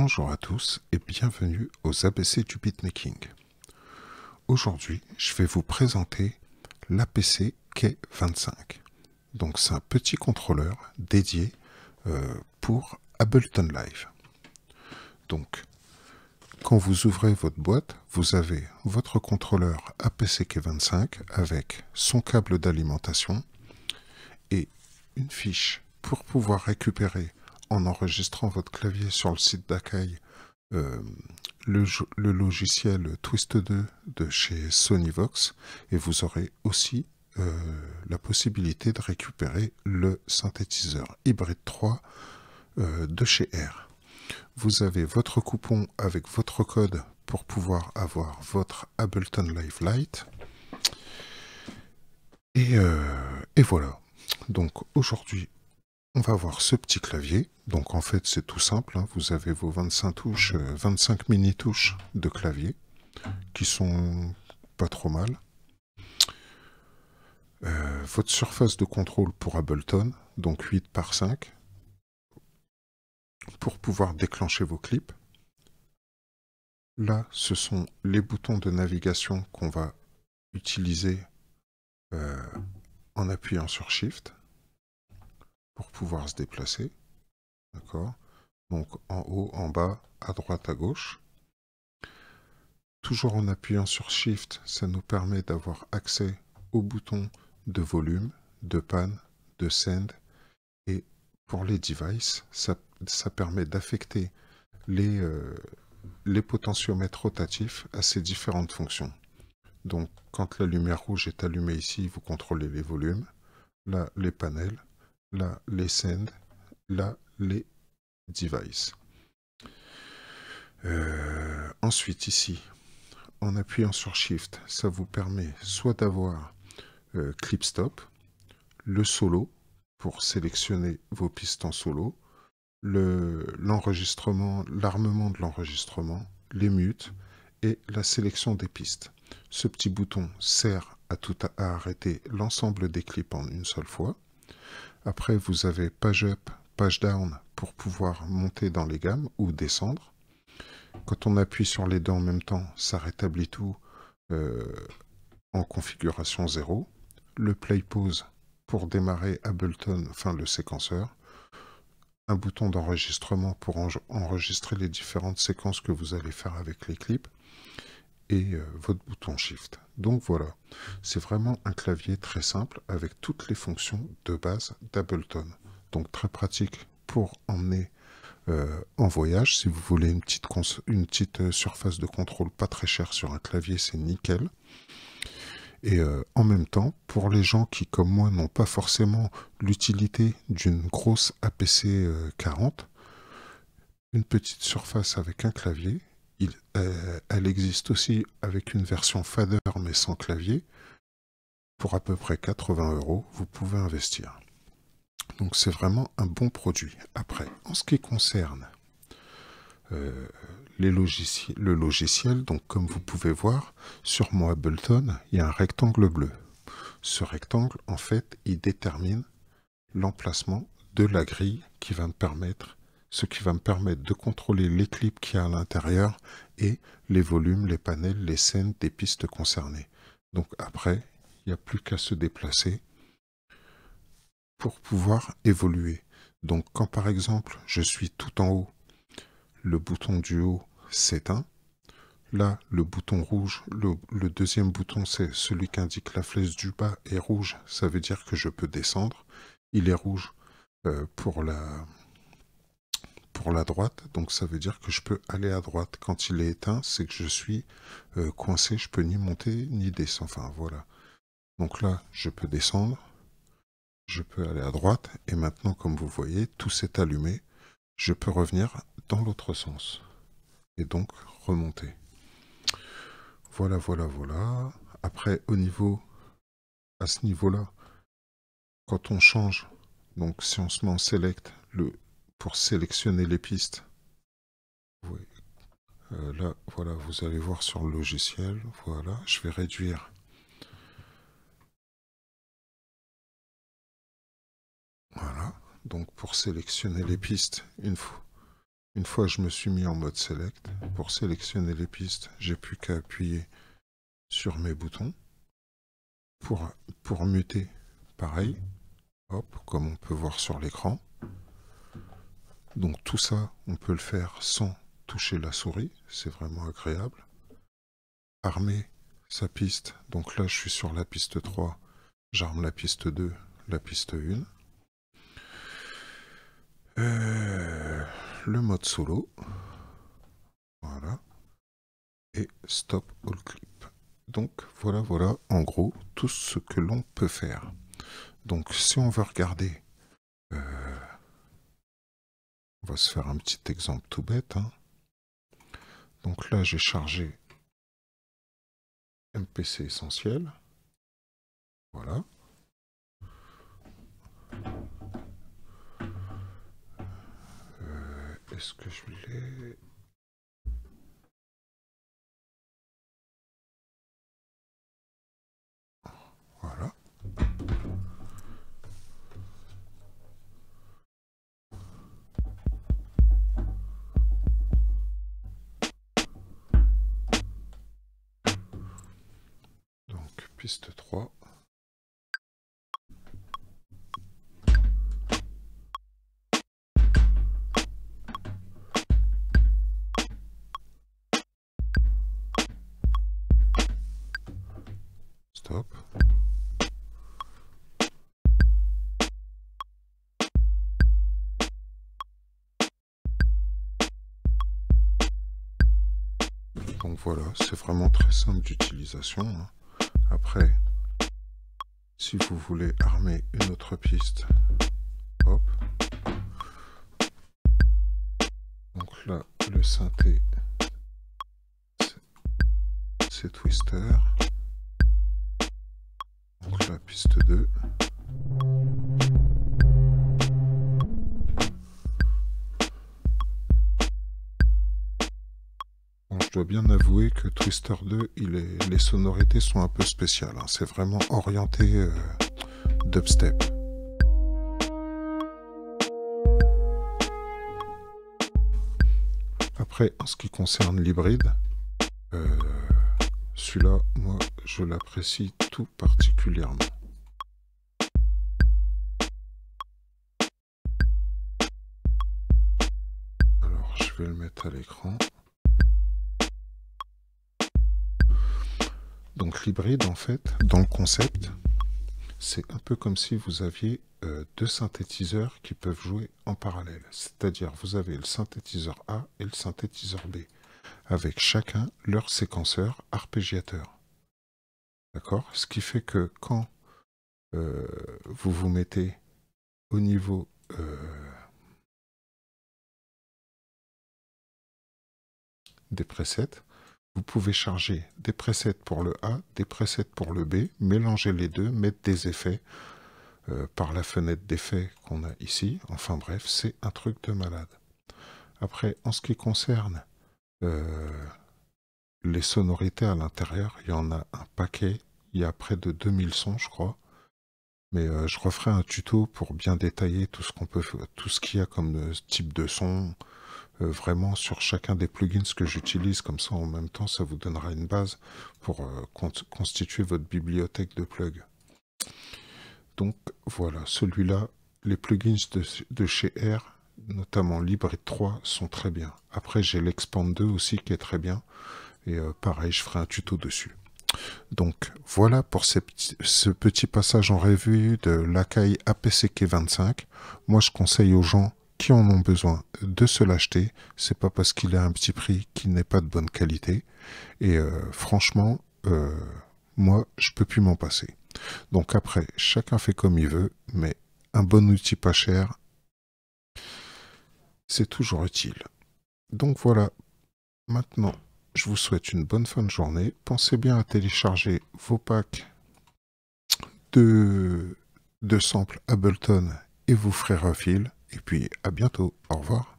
Bonjour à tous et bienvenue aux ABC du beatmaking. Aujourd'hui, je vais vous présenter l'APC K25. Donc c'est un petit contrôleur dédié euh, pour Ableton Live. Donc quand vous ouvrez votre boîte, vous avez votre contrôleur APC K25 avec son câble d'alimentation et une fiche pour pouvoir récupérer en enregistrant votre clavier sur le site d'accueil euh, le, logiciel Twist 2 de chez Sonyvox et vous aurez aussi euh, la possibilité de récupérer le synthétiseur Hybrid 3 euh, de chez R. Vous avez votre coupon avec votre code pour pouvoir avoir votre Ableton Live Lite. Et, et voilà. Donc aujourd'hui, on va avoir ce petit clavier. Donc en fait, c'est tout simple. Hein. Vous avez vos 25 touches, 25 euh, mini touches de clavier qui sont pas trop mal. Euh, votre surface de contrôle pour Ableton, donc 8 par 5, pour pouvoir déclencher vos clips. Là, ce sont les boutons de navigation qu'on va utiliser euh, en appuyant sur Shift pour pouvoir se déplacer. D'accord Donc en haut, en bas, à droite, à gauche. Toujours en appuyant sur Shift, ça nous permet d'avoir accès aux boutons de volume, de panne de send. Et pour les devices, ça, ça permet d'affecter les, euh, les potentiomètres rotatifs à ces différentes fonctions. Donc quand la lumière rouge est allumée ici, vous contrôlez les volumes. Là, les panels là les send, là les device. Euh, ensuite ici, en appuyant sur Shift, ça vous permet soit d'avoir euh, Clip Stop, le solo pour sélectionner vos pistes en solo, l'enregistrement, l'armement de l'enregistrement, les mutes et la sélection des pistes. Ce petit bouton sert à tout à arrêter l'ensemble des clips en une seule fois. Après, vous avez page up, page down pour pouvoir monter dans les gammes ou descendre. Quand on appuie sur les deux en même temps, ça rétablit tout euh, en configuration 0. Le play pause pour démarrer Ableton, enfin le séquenceur. Un bouton d'enregistrement pour enregistrer les différentes séquences que vous allez faire avec les clips et euh, votre bouton Shift. Donc voilà, c'est vraiment un clavier très simple avec toutes les fonctions de base d'Ableton. Donc très pratique pour emmener euh, en voyage. Si vous voulez une petite, une petite, euh, surface de contrôle pas très chère sur un clavier, c'est nickel. Et en même temps, pour les gens qui, comme moi, n'ont pas forcément l'utilité d'une grosse APC 40, une petite surface avec un clavier, euh, elle existe aussi avec une version fader mais sans clavier. Pour à peu près 80 euros, vous pouvez investir. Donc c'est vraiment un bon produit. Après, en ce qui concerne euh, les le logiciel, donc comme vous pouvez voir, sur mon Ableton, il y a un rectangle bleu. Ce rectangle, en fait, il détermine l'emplacement de la grille qui va me permettre ce qui va me permettre de contrôler les clips qu'il y a à l'intérieur et les volumes, les panels, les scènes des pistes concernées. Donc après, il n'y a plus qu'à se déplacer pour pouvoir évoluer. Donc quand par exemple je suis tout en haut, le bouton du haut s'éteint. Là, le bouton rouge, le, deuxième bouton, c'est celui qui indique la flèche du bas est rouge, ça veut dire que je peux descendre. Il est rouge euh, pour la, pour la droite, donc ça veut dire que je peux aller à droite. Quand il est éteint, c'est que je suis euh, coincé, je peux ni monter ni descendre. Enfin voilà. Donc là, je peux descendre, je peux aller à droite, et maintenant, comme vous voyez, tout s'est allumé. Je peux revenir dans l'autre sens, et donc remonter. Voilà, voilà, voilà. Après, au niveau, à ce niveau-là, quand on change, donc si on se met en select, le pour sélectionner les pistes. Euh, là, voilà, vous allez voir sur le logiciel. Voilà, je vais réduire. Voilà, donc pour sélectionner les pistes, une fois, une fois je me suis mis en mode select, pour sélectionner les pistes, j'ai plus qu'à appuyer sur mes boutons. Pour, pour muter, pareil, hop, comme on peut voir sur l'écran. Donc tout ça, on peut le faire sans toucher la souris, c'est vraiment agréable. Armer sa piste, donc là je suis sur la piste 3, j'arme la piste 2, la piste 1. Euh, le mode solo, voilà, et stop all clip. Donc voilà, voilà, en gros, tout ce que l'on peut faire. Donc si on veut regarder euh, on va se faire un petit exemple tout bête. Hein. Donc là, j'ai chargé MPC essentiel. Voilà. Euh, est-ce que je l'ai Voilà. piste 3. Stop. Donc voilà, c'est vraiment très simple d'utilisation. Hein. Après, si vous voulez armer une autre piste, hop. Donc là, le synthé, c'est Twister. Donc la piste 2. bien avouer que Twister 2, il est, les sonorités sont un peu spéciales. Hein. C'est vraiment orienté euh, dubstep. Après, en ce qui concerne l'hybride, euh, celui-là, moi, je l'apprécie tout particulièrement. Alors, je vais le mettre à l'écran. Donc l'hybride, en fait, dans le concept, c'est un peu comme si vous aviez euh, deux synthétiseurs qui peuvent jouer en parallèle. C'est-à-dire, vous avez le synthétiseur A et le synthétiseur B, avec chacun leur séquenceur arpégiateur. D'accord Ce qui fait que quand euh, vous vous mettez au niveau... Euh, des presets, vous pouvez charger des presets pour le A, des presets pour le B, mélanger les deux, mettre des effets euh, par la fenêtre d'effets qu'on a ici. Enfin bref, c'est un truc de malade. Après, en ce qui concerne euh, les sonorités à l'intérieur, il y en a un paquet. Il y a près de 2000 sons, je crois. Mais euh, je referai un tuto pour bien détailler tout ce qu'on peut, tout ce qu'il y a comme type de son, euh, vraiment sur chacun des plugins que j'utilise. Comme ça, en même temps, ça vous donnera une base pour euh, constituer votre bibliothèque de plug. Donc voilà, celui-là, les plugins de, chez R, notamment Libre 3, sont très bien. Après, j'ai l'Expand 2 aussi qui est très bien. Et euh, pareil, je ferai un tuto dessus. Donc voilà pour ce petit passage en revue de l'Akai APCK25. Moi je conseille aux gens qui en ont besoin de se l'acheter. C'est pas parce qu'il a un petit prix qu'il n'est pas de bonne qualité. Et euh, franchement, euh, moi, je peux plus m'en passer. Donc après, chacun fait comme il veut, mais un bon outil pas cher, c'est toujours utile. Donc voilà, maintenant, je vous souhaite une bonne fin de journée. Pensez bien à télécharger vos packs de, de samples Ableton et vos frais fil, et puis à bientôt. Au revoir.